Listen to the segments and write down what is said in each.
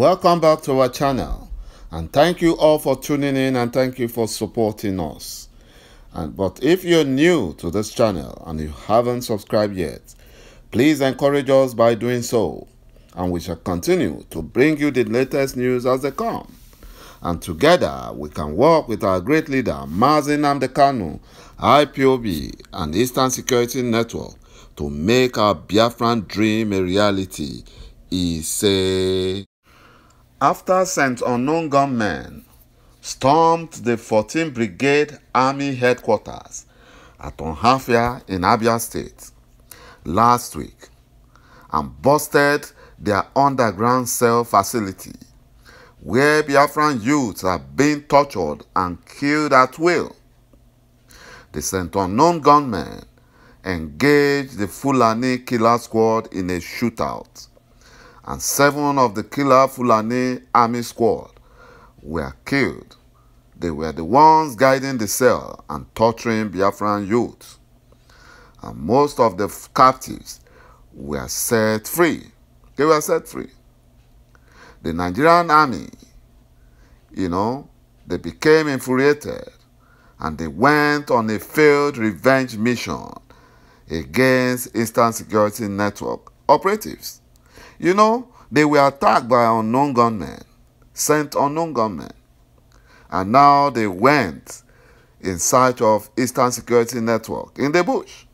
Welcome back to our channel and thank you all for tuning in and thank you for supporting us. And But if you're new to this channel and you haven't subscribed yet, please encourage us by doing so and we shall continue to bring you the latest news as they come. And together we can work with our great leader Mazin Amdekanu, IPOB and Eastern Security Network to make our Biafran dream a reality. He after St. Unknown gunmen stormed the 14th Brigade Army headquarters at Onhafia in Abia State last week and busted their underground cell facility where Biafran youths are being tortured and killed at will. The St. Unknown gunmen engaged the Fulani killer squad in a shootout and seven of the killer Fulani army squad were killed. They were the ones guiding the cell and torturing Biafran youths. And most of the captives were set free. They were set free. The Nigerian army, you know, they became infuriated and they went on a failed revenge mission against Eastern Security Network operatives. You know, they were attacked by unknown gunmen, sent unknown gunmen. And now they went in search of Eastern Security Network in the bush.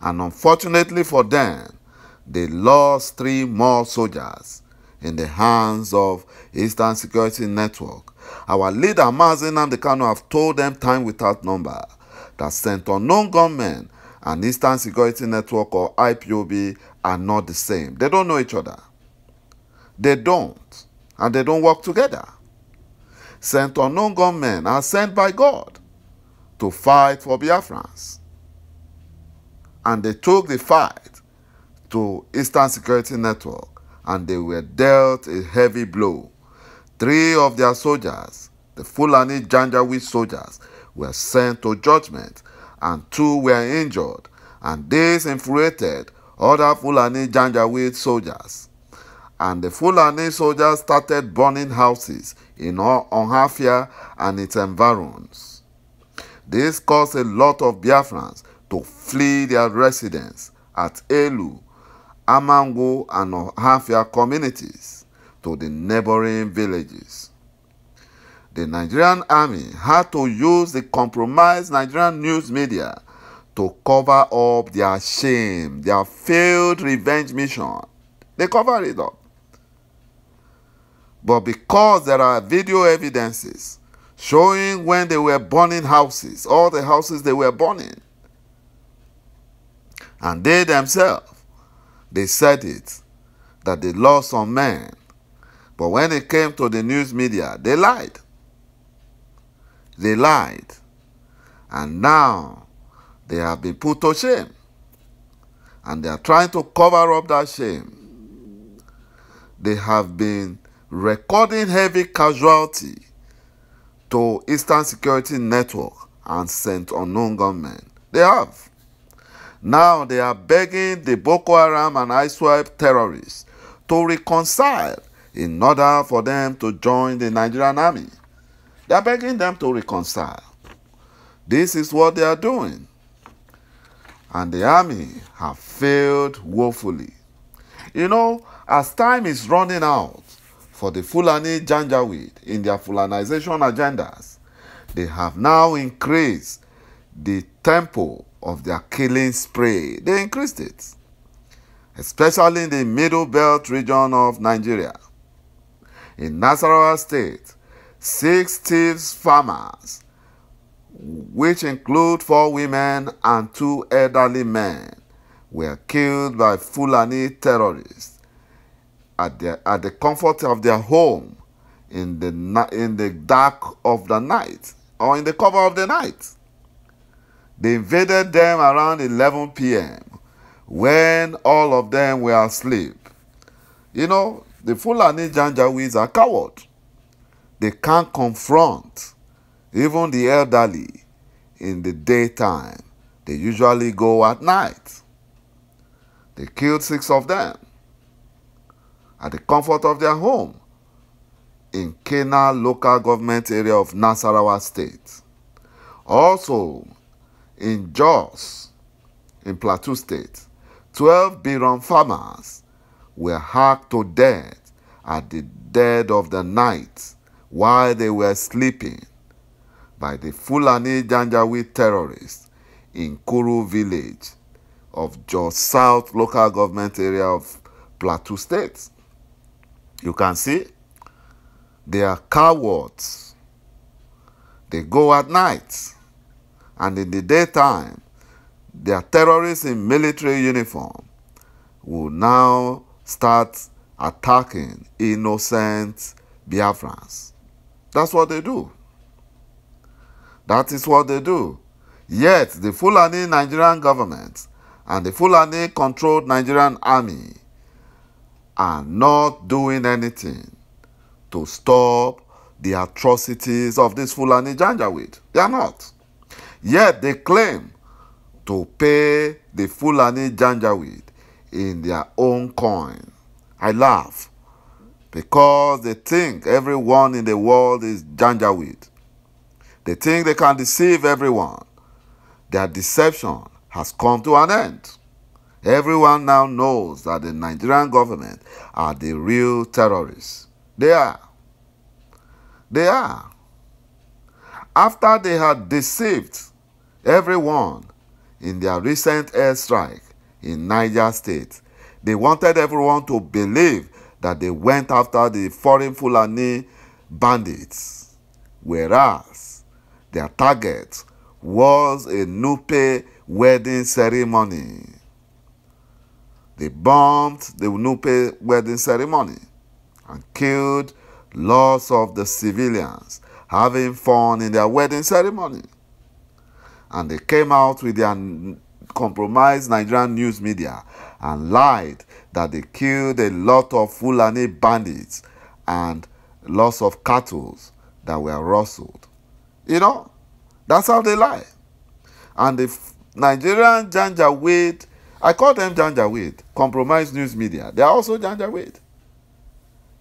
And unfortunately for them, they lost three more soldiers in the hands of Eastern Security Network. Our leader, Mazen Kano have told them time without number that sent unknown gunmen and Eastern Security Network or IPOB are not the same. They don't know each other. They don't. And they don't work together. Sent unknown gunmen are sent by God to fight for Biafrans. And they took the fight to Eastern Security Network and they were dealt a heavy blow. Three of their soldiers, the Fulani Janjaweed soldiers, were sent to judgment and two were injured and this infuriated other Fulani Janjaweed soldiers. And the Fulani soldiers started burning houses in Onhafia and its environs. This caused a lot of Biafrans to flee their residence at Elu, Amango, and Onhafia communities to the neighboring villages. The Nigerian army had to use the compromised Nigerian news media to cover up their shame, their failed revenge mission. They cover it up. But because there are video evidences showing when they were burning houses, all the houses they were burning, and they themselves, they said it, that they lost some men. But when it came to the news media, they lied. They lied. And now they have been put to shame. And they are trying to cover up that shame. They have been recording heavy casualty to Eastern Security Network and sent unknown gunmen. They have. Now they are begging the Boko Haram and ISWAP terrorists to reconcile in order for them to join the Nigerian army. They are begging them to reconcile. This is what they are doing. and the army have failed woefully. You know, as time is running out for the Fulani Janjaweed in their Fulanization agendas, they have now increased the tempo of their killing spree. They increased it, especially in the Middle Belt region of Nigeria. In Nasarawa State, six thieves farmers which include four women and two elderly men, were killed by Fulani terrorists at, their, at the comfort of their home in the, in the dark of the night or in the cover of the night. They invaded them around 11 p.m. when all of them were asleep. You know, the Fulani Janjaweeds are cowards. They can't confront even the elderly in the daytime, they usually go at night. They killed six of them at the comfort of their home in Kena local government area of Nasarawa state. Also in Jos in Plateau state, 12 Biron farmers were hacked to death at the dead of the night while they were sleeping by the Fulani Janjaweed terrorists in Kuru village of Jos South local government area of Plateau State. You can see they are cowards. They go at night and in the daytime. They are terrorists in military uniform will now start attacking innocent Biafrans. That's what they do. That is what they do. Yet, the Fulani Nigerian government and the Fulani controlled Nigerian army are not doing anything to stop the atrocities of this Fulani Janjaweed. They are not. Yet they claim to pay the Fulani Janjaweed in their own coin. I laugh because they think everyone in the world is Janjaweed. They think they can deceive everyone. Their deception has come to an end. Everyone now knows that the Nigerian government are the real terrorists. They are. They are. After they had deceived everyone in their recent airstrike in Niger State, they wanted everyone to believe that they went after the foreign Fulani bandits, whereas their target was a Nupe wedding ceremony. They bombed the Nupe wedding ceremony and killed lots of the civilians having fun in their wedding ceremony. And they came out with their compromised Nigerian news media and lied that they killed a lot of Fulani bandits and lots of cattle that were rustled. You know, that's how they lie. And the Nigerian Janjaweed, I call them Janjaweed, compromised news media. They are also Janjaweed.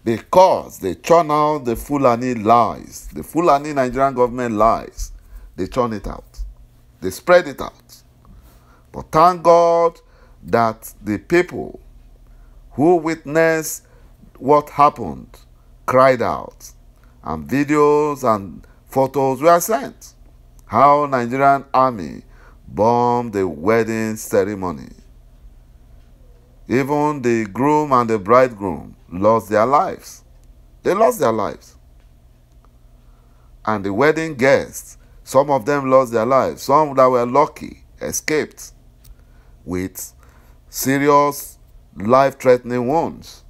Because they churn out the Fulani lies, the Fulani Nigerian government lies. They churn it out, they spread it out. But thank God that the people who witnessed what happened cried out, and videos and Photos were sent. How Nigerian army bombed the wedding ceremony. Even the groom and the bridegroom lost their lives. They lost their lives. And the wedding guests, some of them lost their lives. Some that were lucky escaped with serious life threatening wounds.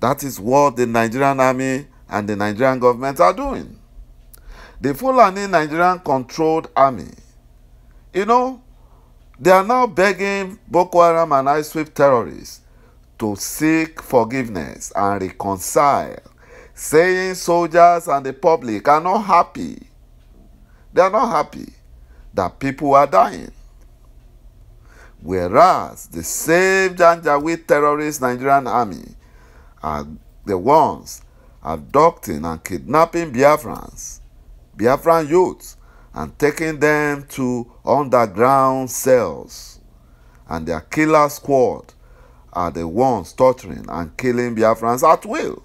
That is what the Nigerian army and the Nigerian government are doing. The Fulani Nigerian controlled army, you know, they are now begging Boko Haram and ISWAP terrorists to seek forgiveness and reconcile, saying soldiers and the public are not happy. They are not happy that people are dying. Whereas the same Janjaweed terrorist Nigerian army are the ones abducting and kidnapping Biafrans, Biafran youths, and taking them to underground cells. And their killer squad are the ones torturing and killing Biafrans at will.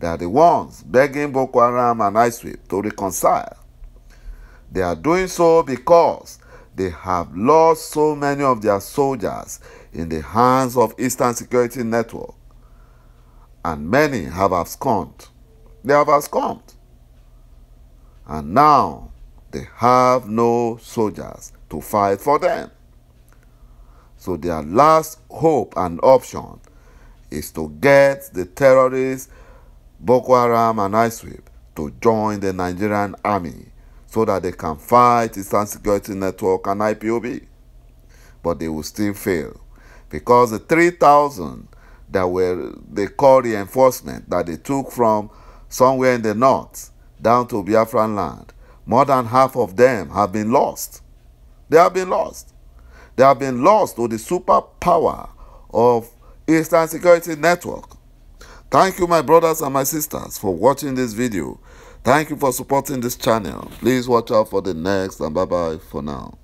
They are the ones begging Boko Haram and ISWIP to reconcile. They are doing so because they have lost so many of their soldiers in the hands of Eastern Security Network and many have absconded. They have absconded. And now they have no soldiers to fight for them. So their last hope and option is to get the terrorists Boko Haram and ISWAP to join the Nigerian army so that they can fight Eastern Security Network and IPOB. But they will still fail because the 3,000 that were they called reinforcement that they took from somewhere in the north down to Biafran land. More than half of them have been lost. They have been lost. They have been lost to the superpower of Eastern Security Network. Thank you, my brothers and my sisters, for watching this video. Thank you for supporting this channel. Please watch out for the next and bye-bye for now.